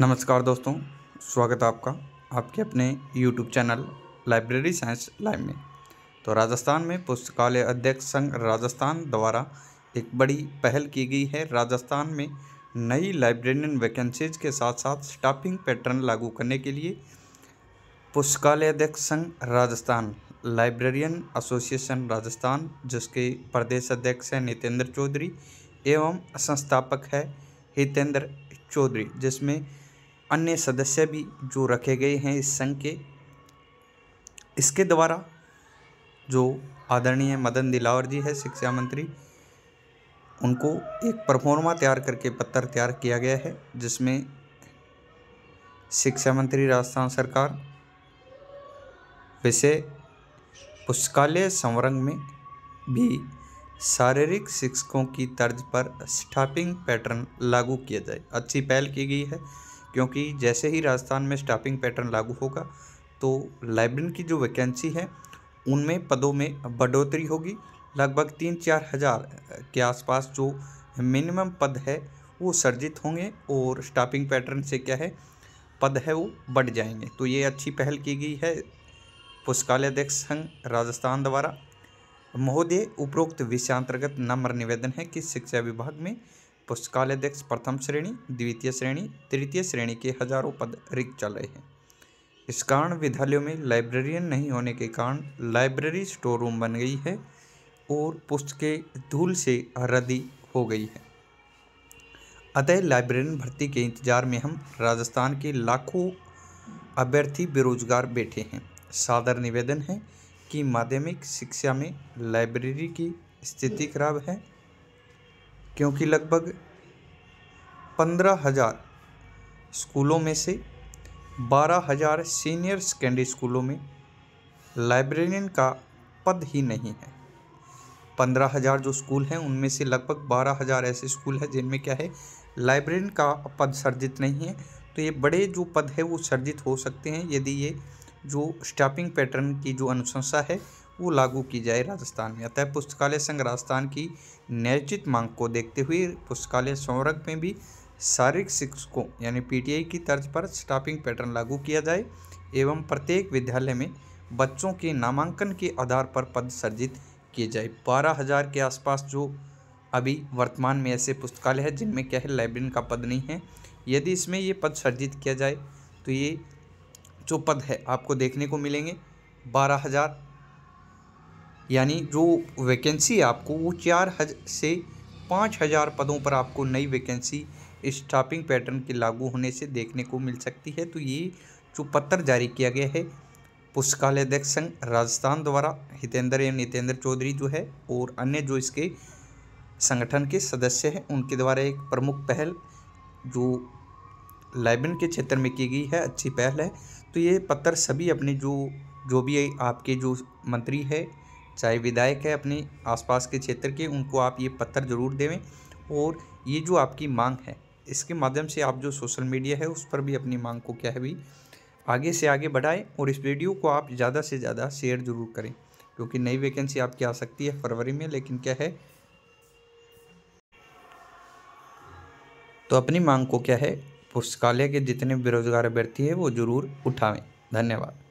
नमस्कार दोस्तों स्वागत है आपका आपके अपने YouTube channel library science live में तो राजस्थान में पुस्तकालय अध्यक्ष संघ राजस्थान द्वारा एक बड़ी पहल की गई है राजस्थान में नई लाइब्रेरियन वैकेंसीज के साथ साथ स्टाफिंग पैटर्न लागू करने के लिए पुस्तकालय अध्यक्ष संघ राजस्थान लाइब्रेरियन एसोसिएशन राजस्थान जिसके प्रदेश अध्यक्ष हैं नितेंद्र चौधरी एवं संस्थापक है हितेंद्र चौधरी जिसमें अन्य सदस्य भी जो रखे गए हैं इस संघ के इसके द्वारा जो आदरणीय मदन दिलावर जी है शिक्षा मंत्री उनको एक परफॉर्मा तैयार करके पत्र तैयार किया गया है जिसमें शिक्षा मंत्री राजस्थान सरकार विषय पुस्तकालय संवरंग में भी शारीरिक शिक्षकों की तर्ज पर स्टाफिंग पैटर्न लागू किया जाए अच्छी पहल की गई है क्योंकि जैसे ही राजस्थान में स्टाफिंग पैटर्न लागू होगा तो लाइब्रेरियन की जो वैकेंसी है उनमें पदों में बढ़ोतरी होगी लगभग तीन चार हज़ार के आसपास जो मिनिमम पद है वो सर्जित होंगे और स्टाफिंग पैटर्न से क्या है पद है वो बढ़ जाएंगे तो ये अच्छी पहल की गई है पुस्तकालय अध्यक्ष संघ राजस्थान द्वारा महोदय उपरोक्त विषयांतर्गत नम्र निवेदन है कि शिक्षा विभाग में पुस्तकालय अध्यक्ष प्रथम श्रेणी द्वितीय श्रेणी तृतीय श्रेणी के हजारों पद रिक्त चल रहे हैं इस कारण विद्यालयों में लाइब्रेरियन नहीं होने के कारण लाइब्रेरी स्टोर रूम बन गई है और पुस्तकें धूल से रदी हो गई है अतः लाइब्रेरियन भर्ती के इंतजार में हम राजस्थान के लाखों अभ्यर्थी बेरोजगार बैठे हैं सादर निवेदन है कि माध्यमिक शिक्षा में लाइब्रेरी की स्थिति खराब है क्योंकि लगभग पंद्रह हज़ार स्कूलों में से बारह हज़ार सीनियर सेकेंडरी स्कूलों में लाइब्रेरियन का पद ही नहीं है पंद्रह हज़ार जो स्कूल हैं उनमें से लगभग बारह हज़ार ऐसे स्कूल हैं जिनमें क्या है लाइब्रेरियन का पद सर्जित नहीं है तो ये बड़े जो पद है वो सर्जित हो सकते हैं यदि ये जो स्टाफिंग पैटर्न की जो अनुशंसा है वो लागू की जाए राजस्थान में अतः पुस्तकालय संघ राजस्थान की नियोजित मांग को देखते हुए पुस्तकालय संवर्ग में भी शारीरिक शिक्षकों यानी पीटीआई की तर्ज पर स्टाफिंग पैटर्न लागू किया जाए एवं प्रत्येक विद्यालय में बच्चों के नामांकन के आधार पर पद सर्जित किए जाए बारह हज़ार के आसपास जो अभी वर्तमान में ऐसे पुस्तकालय हैं जिनमें क्या है लाइब्रेरियन का पद नहीं है यदि इसमें ये पद सर्जित किया जाए तो ये जो पद है आपको देखने को मिलेंगे बारह हज़ार यानी जो वैकेंसी आपको वो चार हज से पाँच हज़ार पदों पर आपको नई वैकेंसी स्टाफिंग पैटर्न के लागू होने से देखने को मिल सकती है तो ये जो पत्र जारी किया गया है अध्यक्ष संघ राजस्थान द्वारा हितेंद्र एवं नितेंद्र चौधरी जो है और अन्य जो इसके संगठन के सदस्य हैं उनके द्वारा एक प्रमुख पहल जो लाइब्रेन के क्षेत्र में की गई है अच्छी पहल है तो ये पत्र सभी अपने जो जो भी आपके जो मंत्री है चाहे विधायक है अपने आसपास के क्षेत्र के उनको आप ये पत्थर ज़रूर देवें और ये जो आपकी मांग है इसके माध्यम से आप जो सोशल मीडिया है उस पर भी अपनी मांग को क्या है भी आगे से आगे बढ़ाएं और इस वीडियो को आप ज़्यादा से ज़्यादा शेयर ज़रूर करें क्योंकि नई वैकेंसी आपकी आ सकती है फरवरी में लेकिन क्या है तो अपनी मांग को क्या है पुस्तकालय के जितने बेरोजगार अभ्यर्थी है वो जरूर उठावें धन्यवाद